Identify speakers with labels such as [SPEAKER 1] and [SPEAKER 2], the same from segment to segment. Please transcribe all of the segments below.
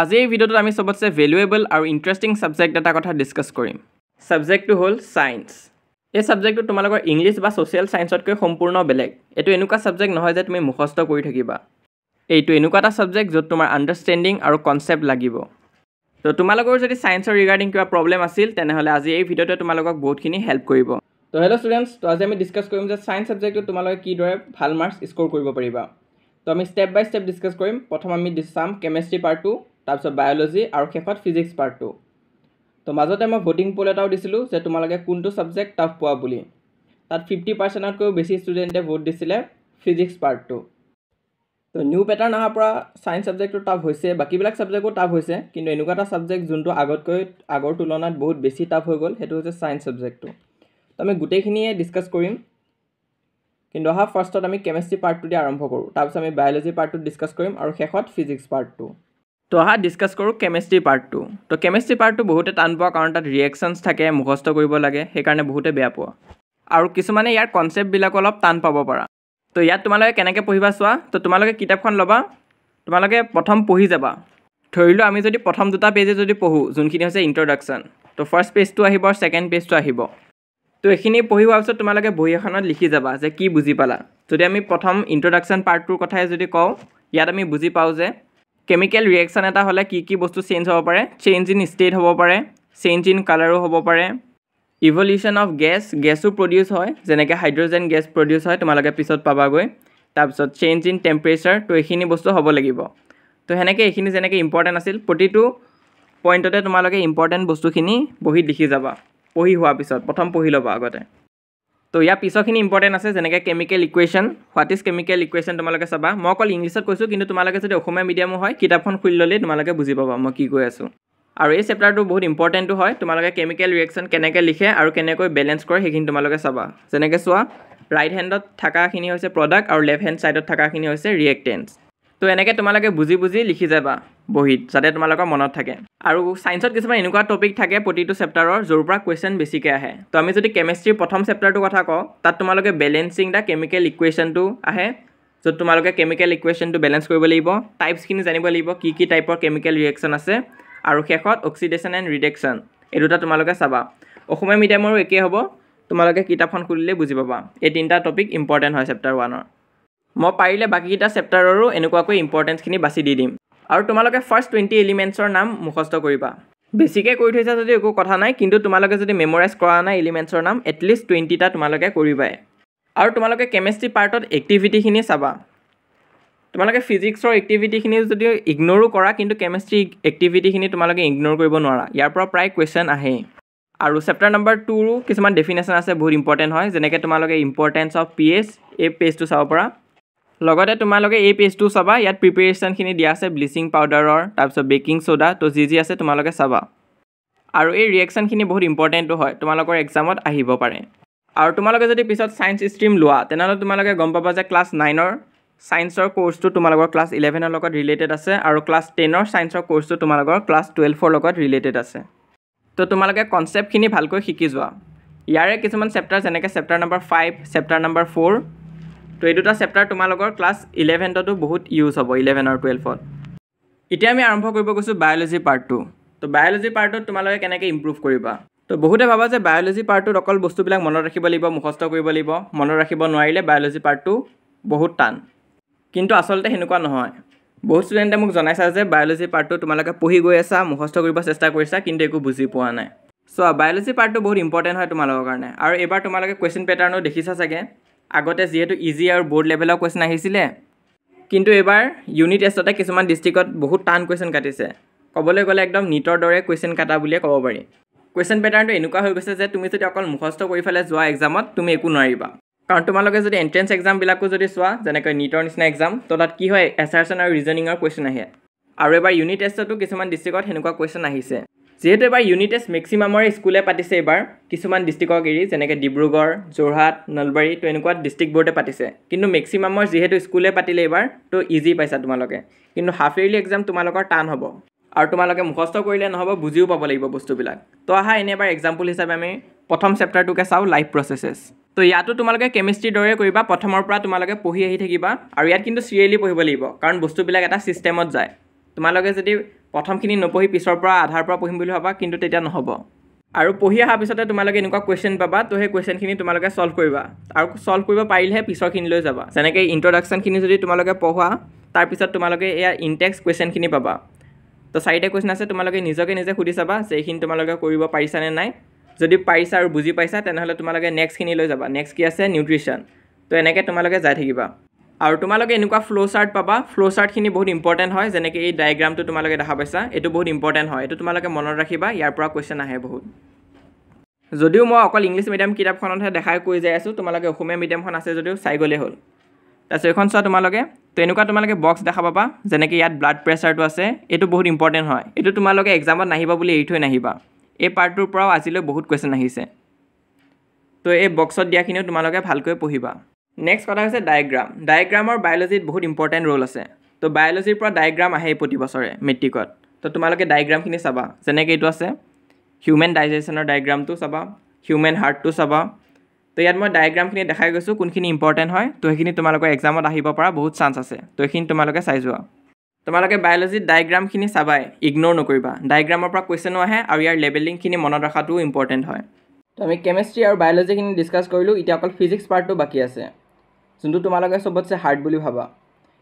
[SPEAKER 1] আজি এই ভিডিঅ'টোত আমি চবতছে ভেলুৱেবল আৰু ইণ্টাৰেষ্টিং ছাবজেক্ট এটা কথা ডিছকাছ কৰিম ছাবজেক্টটো হ'ল ছায়েন্স এই ছাবজেক্টটো তোমালোকৰ ইংলিছ বা ছ'চিয়েল ছায়েন্সতকৈ সম্পূৰ্ণ বেলেগ এইটো এনেকুৱা ছাবজেক্ট নহয় যে তুমি মুখস্থ কৰি থাকিবা এইটো এনেকুৱা এটা ছাবজেক্ট য'ত তোমাৰ আণ্ডাৰষ্টেণ্ডিং আৰু কনচেপ্ট লাগিব তো তোমালোকৰ যদি ছায়েন্সৰ ৰিগাৰ্ডিং কিবা প্ৰব্লেম আছিল তেনেহ'লে আজি এই ভিডিঅ'টোৱে তোমালোকক বহুতখিনি হেল্প কৰিব তো হেল্ল' ষ্টুডেণ্টছ তো আজি আমি ডিছকাছ কৰিম যে ছায়েন্স ছাবজেক্টটো তোমালোকে কিদৰে ভাল মাৰ্কছ স্ক'ৰ কৰিব পাৰিবা তো আমি ষ্টেপ বাই ষ্টেপ ডিছকাছ কৰিম প্ৰথম আমি চাম কেমেষ্ট্ৰি পাৰ্ট টু তাৰপিছত বায়'লজি আৰু শেষত ফিজিক্স পাৰ্ট টু তো মাজতে মই ভোটিং পল এটাও দিছিলোঁ যে তোমালোকে কোনটো ছাবজেক্ট টাফ পোৱা বুলি তাত ফিফটি পাৰ্চেণ্টতকৈও বেছি ষ্টুডেণ্টে ভোট দিছিলে ফিজিক্স পাৰ্ট টু তো নিউ পেটাৰ্ণ অহাৰ পৰা ছায়েঞ্চ ছাবজেক্টটো টাফ হৈছে বাকীবিলাক ছাবজেক্টো টাফ হৈছে কিন্তু এনেকুৱা এটা ছাবজেক্ট যোনটো আগতকৈ আগৰ তুলনাত বহুত বেছি টাফ হৈ গ'ল সেইটো হৈছে ছায়েঞ্চ ছাবজেক্টটো তো আমি গোটেইখিনিয়ে ডিছকাছ কৰিম কিন্তু অহা ফাৰ্ষ্টত আমি কেমেষ্ট্ৰি পাৰ্টটো দি আৰম্ভ কৰোঁ তাৰপিছত আমি বায়'লজি পাৰ্টটো ডিছকাছ কৰিম আৰু শেষত ফিজিক্স পাৰ্টটো তো অহা ডিছকাছ কৰোঁ কেমেষ্ট্ৰিৰ পাৰ্টটো তো কেমেষ্ট্ৰি পাৰ্টটো বহুতে টান পোৱা কাৰণ তাত ৰিয়েকশ্যনছ থাকে মুখস্থ কৰিব লাগে সেইকাৰণে বহুতে বেয়া পোৱা আৰু কিছুমানে ইয়াৰ কনচেপ্টবিলাকো অলপ টান পাব পাৰা তো ইয়াত তোমালোকে কেনেকৈ পঢ়িবা চোৱা তো তোমালোকে কিতাপখন ল'বা তোমালোকে প্ৰথম পঢ়ি যাবা ধৰি লওঁ আমি যদি প্ৰথম দুটা পেজে যদি পঢ়োঁ যোনখিনি হৈছে ইণ্ট্ৰডাকশ্যন তো ফাৰ্ষ্ট পেজটো আহিব আৰু ছেকেণ্ড পেজটো আহিব তো এইখিনি পঢ়ি হোৱাৰ পিছত তোমালোকে বহি এখনত লিখি যাবা যে কি বুজি পালা যদি আমি প্ৰথম ইণ্ট্ৰডাকশ্যন পাৰ্টটোৰ কথাই যদি কওঁ ইয়াত আমি বুজি পাওঁ যে কেমিকেল ৰিয়েকশ্যন এটা হ'লে কি কি বস্তু চেঞ্জ হ'ব পাৰে চেঞ্জ ইন ষ্টেট হ'ব পাৰে চেঞ্জ ইন কালাৰো হ'ব পাৰে ইভলিউশ্যন অফ গেছ গেছো প্ৰডিউচ হয় যেনেকৈ হাইড্ৰজেন গেছ প্ৰডিউচ হয় তোমালোকে পিছত পাবাগৈ তাৰপিছত চেঞ্জ ইন টেম্পেৰেচাৰ তো এইখিনি বস্তু হ'ব লাগিব তো সেনেকৈ এইখিনি যেনেকৈ ইম্পৰ্টেণ্ট আছিল প্ৰতিটো পইণ্টতে তোমালোকে ইম্পৰ্টেণ্ট বস্তুখিনি বহীত লিখি যাবা পঢ়ি হোৱাৰ পিছত প্ৰথম পঢ়ি ল'বা আগতে তো ইয়াৰ পিছৰখিনি ইম্পৰ্টেণ্ট আছে যেনেকৈ chemical equation what is chemical equation তোমালোকে চাবা মই অকল ইংলিছত কৈছোঁ কিন্তু তোমালোকে যদি অসমীয়া মিডিয়ামো হয় কিতাপখন খুলি ল'লেই তোমালোকে বুজি পাবা মই কি কৈ আছোঁ আৰু এই চেপ্টাৰটো বহুত ইম্পৰ্টেণ্টো হয় তোমালোকে কেমিকেল ৰিয়েকশ্যন কেনেকৈ লিখে আৰু কেনেকৈ বেলেঞ্চ কৰে সেইখিনি তোমালোকে চাবা যেনেকৈ চোৱা ৰাইট হেণ্ডত থকাখিনি হৈছে প্ৰডাক্ট আৰু লেফ্ট হেণ্ড ছাইডত থকাখিনি হৈছে ৰিয়েক্টেঞ্চ তো এনেকৈ তোমালোকে বুজি বুজি লিখি যাবা বহীত যাতে তোমালোকৰ মনত থাকে আৰু ছায়েন্সত কিছুমান এনেকুৱা টপিক থাকে প্ৰতিটো চেপ্টাৰৰ য'ৰ পৰা কুৱেশ্যন বেছিকৈ আহে তো আমি যদি কেমেষ্ট্ৰিৰ প্ৰথম চেপ্টাৰটোৰ কথা কওঁ তাত তোমালোকে বেলেঞ্চিং দা কেমিকেল ইকুৱেশ্যনটো আহে য'ত তোমালোকে কেমিকেল ইকুৱেশ্যনটো বেলেঞ্চ কৰিব লাগিব টাইপছখিনি জানিব লাগিব কি কি টাইপৰ কেমিকেল ৰিয়েকশ্যন আছে আৰু শেষত অক্সিডেশ্যন এণ্ড ৰিডেকশ্যন এই দুটা তোমালোকে চাবা অসমীয়া মিডিয়ামৰো একেই হ'ব তোমালোকে কিতাপখন খুলিলেই বুজি পাবা এই তিনিটা টপিক ইম্পৰ্টেণ্ট হয় চেপ্টাৰ ওৱানৰ মই পাৰিলে বাকীকেইটা চেপ্টাৰৰো এনেকুৱাকৈ ইম্পৰ্টেঞ্চখিনি বাছি দি দিম আৰু তোমালোকে ফাৰ্ষ্ট টুৱেণ্টি এলিমেণ্টছৰ নাম মুখস্থ কৰিবা বেছিকৈ কৰি থৈছা যদি একো কথা নাই কিন্তু তোমালোকে যদি মেমৰাইজ কৰা নাই এলিমেণ্টছৰ নাম এটলিষ্ট টুৱেণ্টিটা তোমালোকে কৰিবাই আৰু তোমালোকে কেমেষ্ট্ৰি পাৰ্টত এক্টিভিটিখিনি চাবা তোমালোকে ফিজিক্সৰ এক্টিভিটিখিনি যদি ইগন'ৰো কৰা কিন্তু কেমেষ্ট্ৰি এক্টিভিটিখিনি তোমালোকে ইগন'ৰ কৰিব নোৱাৰা ইয়াৰ পৰা প্ৰায় কুৱেশ্যন আহেই আৰু চেপ্টাৰ নম্বৰ টুৰো কিছুমান ডেফিনেশ্যন আছে বহুত ইম্পৰ্টেণ্ট হয় যেনেকৈ তোমালোকে ইম্পৰ্টেঞ্চ অফ পি এছ এই পেজটো চাব পাৰা লগতে তোমালোকে এই পেজটো চাবা ইয়াত প্ৰিপেৰেশ্যনখিনি দিয়া আছে ব্লিচিং পাউডাৰৰ তাৰপিছত বেকিং চ'ডা তো যি যি আছে তোমালোকে চাবা আৰু এই ৰিয়েকশ্যনখিনি বহুত ইম্পৰ্টেণ্টো হয় তোমালোকৰ এক্সামত আহিব পাৰে আৰু তোমালোকে যদি পিছত ছায়েন্স ষ্ট্ৰীম লোৱা তেনেহ'লে তোমালোকে গম পাবা যে ক্লাছ নাইনৰ ছায়েন্সৰ কোৰ্চটো তোমালোকৰ ক্লাছ ইলেভেনৰ লগত ৰিলেটেড আছে আৰু ক্লাছ টেনৰ ছায়েন্সৰ কোৰ্চটো তোমালোকৰ ক্লাছ টুৱেলভৰ লগত ৰিলেটেড আছে তো তোমালোকে কনচেপ্টখিনি ভালকৈ শিকি যোৱা ইয়াৰে কিছুমান চেপ্টাৰ যেনেকৈ chapter number five chapter number four তো এই দুটা চেপ্টাৰ তোমালোকৰ ক্লাছ ইলেভেনতো বহুত ইউজ হ'ব ইলেভেন আৰু টুৱেলভত এতিয়া আমি আৰম্ভ কৰিব গৈছোঁ বায়'লজি পাৰ্টটো তো বায়'লজি পাৰ্টত তোমালোকে কেনেকৈ ইম্প্ৰুভ কৰিবা তো বহুতে ভাবা যে বায়'লজি পাৰ্টটোত অকল বস্তুবিলাক মনত ৰাখিব লাগিব মুখস্থ কৰিব লাগিব মনত ৰাখিব নোৱাৰিলে বায়'লজি পাৰ্টটো বহুত টান কিন্তু আচলতে সেনেকুৱা নহয় বহুত ষ্টুডেণ্টে মোক জনাইছা যে বায়'লজি পাৰ্টটো তোমালোকে পঢ়ি গৈ আছা মুখস্থ কৰিব চেষ্টা কৰিছা কিন্তু একো বুজি পোৱা নাই চ' বায়'লজি পাৰ্টটো বহুত ইম্পৰ্টেণ্ট হয় তোমালোকৰ কাৰণে আৰু এইবাৰ তোমালোকে কুৱেশ্যন পেটাৰ্ণো দেখিছা চাগে আগতে যিহেতু ইজি আৰু বোৰ্ড লেভেলৰ কুৱেশ্যন আহিছিলে কিন্তু এইবাৰ ইউনিট টেষ্টতে কিছুমান ডিষ্ট্ৰিক্টত বহুত টান কুৱেশ্যন কাটিছে ক'বলৈ গ'লে একদম নীটৰ দৰে কুৱেশ্যন কাটা বুলিয়ে ক'ব পাৰি কুৱেশ্যন পেটাৰ্ণটো এনেকুৱা হৈ গৈছে যে তুমি যদি অকল মুখস্থ কৰি পেলাই যোৱা এক্সামত তুমি একো নোৱাৰিবা কাৰণ তোমালোকে যদি এণ্ট্ৰেঞ্চ এক্সামবিলাকো যদি চোৱা যেনেকৈ নীটৰ নিচিনা এক্সাম তো তাত কি হয় এছাৰচন আৰু ৰিজনিঙৰ কুৱেশ্যন আহে আৰু এবাৰ ইউনিট টেষ্টতো কিছুমান ডিষ্ট্ৰিক্টত সেনেকুৱা কুৱেশ্যন আহিছে যিহেতু এবাৰ ইউনিটেষ্ট মেক্সিমামৰে স্কুলে পাতিছে এইবাৰ কিছুমান ডিষ্ট্ৰিক্টক এৰি যেনেকৈ ডিব্ৰুগড় যোৰহাট নলবাৰী তো এনেকুৱা ডিষ্ট্ৰিক্টবোৰতে পাতিছে কিন্তু মেক্সিমামৰ যিহেতু স্কুলে পাতিলে এইবাৰ তো ইজি পাইছা তোমালোকে কিন্তু হাফ ইয়েৰলি এক্সাম তোমালোকৰ টান হ'ব আৰু তোমালোকে মুখস্থ কৰিলে নহ'ব বুজিও পাব লাগিব বস্তুবিলাক তো আহা এনে এবাৰ এক্সাম্পল হিচাপে আমি প্ৰথম চেপ্টাৰটোকে চাওঁ লাইফ প্ৰচেছেছ তো ইয়াতো তোমালোকে কেমিষ্ট্ৰিৰ দৰে কৰিবা প্ৰথমৰ পৰা তোমালোকে পঢ়ি আহি থাকিবা আৰু ইয়াত কিন্তু চিৰিয়েলি পঢ়িব লাগিব কাৰণ বস্তুবিলাক এটা ছিষ্টেমত যায় তোমালোকে যদি প্ৰথমখিনি নপঢ়ি পিছৰ পৰা আধাৰ পৰা পঢ়িম বুলি ভাবা কিন্তু তেতিয়া নহ'ব আৰু পঢ়ি অহাৰ পিছতে তোমালোকে এনেকুৱা কুৱেশ্যন পাবা তো সেই কুৱেশ্যনখিনি তোমালোকে ছল্ভ কৰিবা আৰু ছল্ভ কৰিব পাৰিলেহে পিছৰখিনিলৈ যাবা যেনেকৈ ইণ্ট্ৰডাকশ্যনখিনি যদি তোমালোকে পঢ়োৱা তাৰপিছত তোমালোকে এয়া ইনটেক্স কুৱেশ্যনখিনি পাবা তো চাৰিটা কুৱেশ্যন আছে তোমালোকে নিজকে নিজে সুধি চাবা যে এইখিনি তোমালোকে কৰিব পাৰিছানে নাই যদি পাৰিছা আৰু বুজি পাইছা তেনেহ'লে তোমালোকে নেক্সটখিনি লৈ যাবা নেক্সট কি আছে নিউট্ৰিশ্যন তো এনেকৈ তোমালোকে যাই থাকিবা আৰু তোমালোকে এনেকুৱা ফ্ল' চাৰ্ট পাবা ফ্ল' চাৰ্টখিনি বহুত ইম্পৰ্টেণ্ট হয় যেনেকৈ এই ডায়েগ্ৰামটো তোমালোকে দেখা পাইছা এইটো বহুত ইম্পৰ্টেণ্ট হয় এইটো তোমালোকে মনত ৰাখিবা ইয়াৰ পৰা কুৱেশ্যন আহে বহুত যদিও মই অকল ইংলিছ মিডিয়াম কিতাপখনতহে দেখাই কৈ যাই আছোঁ তোমালোকে অসমীয়া মিডিয়ামখন আছে যদিও চাই গ'লেই হ'ল তাৰপিছত এইখন চোৱা তোমালোকে তো এনেকুৱা তোমালোকে বক্স দেখা পাবা যেনেকৈ ইয়াত ব্লাড প্ৰেছাৰটো আছে এইটো বহুত ইম্পৰ্টেণ্ট হয় এইটো তোমালোকে এক্সামত নাহিবা বুলি এৰি থৈ নাহিবা এই পাৰ্টটোৰ পৰাও আজিলৈ বহুত কুৱেশ্যন আহিছে তো এই বক্সত দিয়াখিনিও তোমালোকে ভালকৈ পঢ়িবা নেক্সট কথা হৈছে ডায়েগ্ৰাম ডায়েগ্ৰামৰ বায়'লজিত বহুত ইম্পৰ্টেণ্ট ৰ'ল আছে তো বায়'লজিৰ পৰা ডায়েগ্ৰাম আহেই প্ৰতি বছৰে মেট্ৰিকত তো তোমালোকে ডায়েগ্ৰামখিনি চাবা যেনেকৈ এইটো আছে হিউমেন ডাইজেশ্যনৰ ডায়েগ্ৰামটো চাবা হিউমেন হাৰ্টটো চাবা তো ইয়াত মই ডায়েগ্ৰামখিনি দেখাই গৈছোঁ কোনখিনি ইম্পৰ্টেণ্ট হয় তো সেইখিনি তোমালোকৰ এক্সামত আহিব পৰা বহুত চান্স আছে তো সেইখিনি তোমালোকে চাই যোৱা তোমালোকে বায়'লজিত ডায়েগ্ৰামখিনি চাবাই ইগন'ৰ নকৰিবা ডায়েগ্ৰামৰ পৰা কুৱেশ্যনো আহে আৰু ইয়াৰ লেবেলিংখিনি মনত ৰখাটোও ইম্পৰ্টেণ্ট হয় তো আমি কেমেষ্ট্ৰি আৰু বায়'লজিখিনি ডিছকাছ কৰিলোঁ এতিয়া অকল ফিজিক্স পাৰ্টটো বাকী আছে যোনটো তোমালোকে চবতছে হাৰ্ড বুলি ভাবা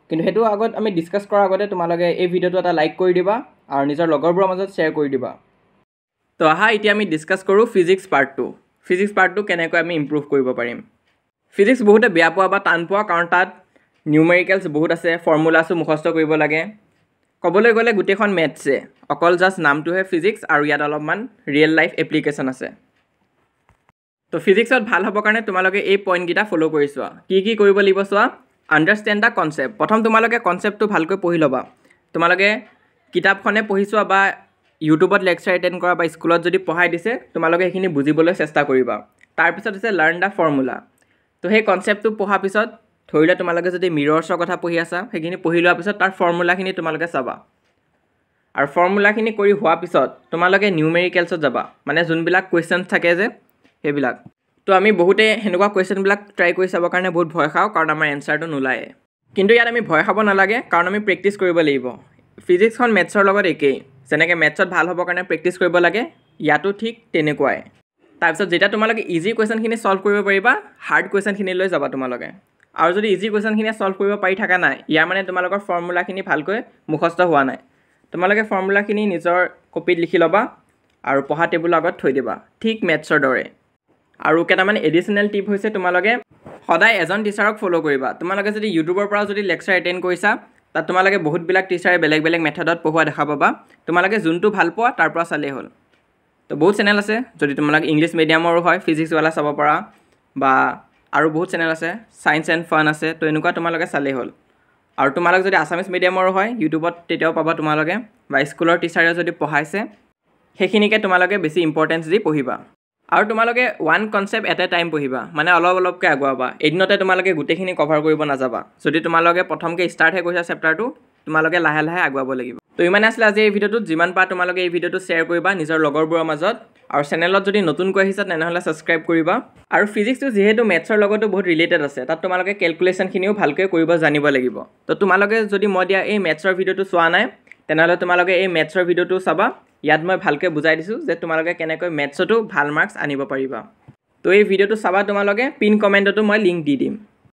[SPEAKER 1] কিন্তু সেইটো আগত আমি ডিছকাছ কৰাৰ আগতে তোমালোকে এই ভিডিঅ'টো এটা লাইক কৰি দিবা আৰু নিজৰ লগৰবোৰৰ মাজত শ্বেয়াৰ কৰি দিবা তো আহা এতিয়া আমি ডিছকাছ কৰোঁ ফিজিক্স পাৰ্টটো ফিজিক্স পাৰ্টটো কেনেকৈ আমি ইম্প্ৰুভ কৰিব পাৰিম ফিজিক্স বহুতে বেয়া পোৱা বা টান পোৱা কাৰণ তাত নিউমেৰিকেলছ বহুত আছে ফৰ্মুলাছো মুখস্থ কৰিব লাগে ক'বলৈ গ'লে গোটেইখন মেথছে অকল জাষ্ট নামটোহে ফিজিক্স আৰু ইয়াত অলপমান ৰিয়েল লাইফ এপ্লিকেশ্যন আছে তো ফিজিক্সত ভাল হ'ব কাৰণে তোমালোকে এই পইণ্টকেইটা ফ'ল' কৰি চোৱা কি কি কৰিব লাগিব চোৱা আণ্ডাৰষ্টেণ্ড দ্য কনচেপ্ট প্ৰথম তোমালোকে কনচেপ্টটো ভালকৈ পঢ়ি ল'বা তোমালোকে কিতাপখনে পঢ়ি চোৱা বা ইউটিউবত লেকচাৰ এটেণ্ড কৰা বা স্কুলত যদি পঢ়াই দিছে তোমালোকে সেইখিনি বুজিবলৈ চেষ্টা কৰিবা তাৰপিছত হৈছে লাৰ্ণ দ্য ফৰ্মুলা তো সেই কনচেপ্টটো পঢ়াৰ পিছত ধৰি লোৱা তোমালোকে যদি মিৰৰ্ছৰ কথা পঢ়ি আছা সেইখিনি পঢ়ি লোৱাৰ পিছত তাৰ ফৰ্মুলাখিনি তোমালোকে চাবা আৰু ফৰ্মুলাখিনি কৰি হোৱাৰ পিছত তোমালোকে নিউমেৰিকেলছত যাবা মানে যোনবিলাক কুৱেশ্যনছ থাকে যে সেইবিলাক তো আমি বহুতে সেনেকুৱা কুৱেশ্যনবিলাক ট্ৰাই কৰি চাবৰ কাৰণে বহুত ভয় খাওঁ কাৰণ আমাৰ এনচাৰটো নোলায় কিন্তু ইয়াত আমি ভয় খাব নালাগে কাৰণ আমি প্ৰেক্টিচ কৰিব লাগিব ফিজিক্সখন মেথছৰ লগত একেই যেনেকৈ মেথছত ভাল হ'বৰ কাৰণে প্ৰেক্টিছ কৰিব লাগে ইয়াতো ঠিক তেনেকুৱাই তাৰপিছত যেতিয়া তোমালোকে ইজি কুৱেশ্যনখিনি ছল্ভ কৰিব পাৰিবা হাৰ্ড লৈ যাবা তোমালোকে আৰু যদি ইজি কুৱেশ্যনখিনিয়ে ছল্ভ কৰিব পাৰি থকা নাই ইয়াৰ মানে তোমালোকৰ ফৰ্মুলাখিনি ভালকৈ মুখস্থ হোৱা নাই তোমালোকে ফৰ্মুলাখিনি নিজৰ কপিত লিখি ল'বা আৰু পঢ়া টেবুলৰ আগত থৈ দিবা ঠিক মেথছৰ দৰে আৰু কেইটামান এডিশ্যনেল টিপ হৈছে তোমালোকে সদায় এজন টিচাৰক ফ'ল' কৰিবা তোমালোকে যদি ইউটিউবৰ পৰা যদি লেকচাৰ এটেণ্ড কৰিছা তাত তোমালোকে বহুতবিলাক টিচাৰে বেলেগ বেলেগ মেথডত পঢ়োৱা দেখা পাবা তোমালোকে যোনটো ভাল পোৱা তাৰ পৰা চালেই হ'ল তো বহুত চেনেল আছে যদি তোমালোকে ইংলিছ মিডিয়ামৰো হয় ফিজিক্সৱালা চাব পাৰা বা আৰু বহুত চেনেল আছে ছায়েন্স এণ্ড ফান আছে তো এনেকুৱা তোমালোকে চালেই হ'ল আৰু তোমালোক যদি আছামিজ মিডিয়ামৰো হয় ইউটিউবত তেতিয়াও পাবা তোমালোকে বা স্কুলৰ টিচাৰে যদি পঢ়াইছে সেইখিনিকে তোমালোকে বেছি ইম্পৰ্টেঞ্চ দি পঢ়িবা আৰু তোমালোকে one concept at a time পঢ়িবা মানে অলপ অলপকৈ আগুৱাবা এদিনতে তোমালোকে গোটেইখিনি কভাৰ কৰিব নাযাবা যদি তোমালোকে প্ৰথমকৈ ষ্টাৰ্টহে কৰিছা চেপ্টাৰটো তোমালোকে লাহে লাহে আগুৱাব লাগিব তো ইমানে আছিলে আজি এই ভিডিঅ'টোত যিমান পাৰা তোমালোকে এই ভিডিঅ'টো শ্বেয়াৰ কৰিবা নিজৰ লগৰবোৰৰ মাজত আৰু চেনেলত যদি নতুনকৈ আহিছা তেনেহ'লে ছাবস্ক্ৰাইব কৰিবা আৰু ফিজিক্সটো যিহেতু মেথছৰ লগতো বহুত ৰিলেটেড আছে তাত তোমালোকে কেলকুলেশ্যনখিনিও ভালকৈ কৰিব জানিব লাগিব তো তোমালোকে যদি মই দিয়া এই মেথছৰ ভিডিঅ'টো চোৱা নাই তেনেহ'লে তোমালোকে এই মেথছৰ ভিডিঅ'টো চাবা ইয়াত মই ভালকৈ বুজাই দিছোঁ যে তোমালোকে কেনেকৈ মেথছতো ভাল মাৰ্কছ আনিব পাৰিবা তো এই ভিডিঅ'টো চাবা তোমালোকে পিন কমেণ্টতো মই লিংক দি দিম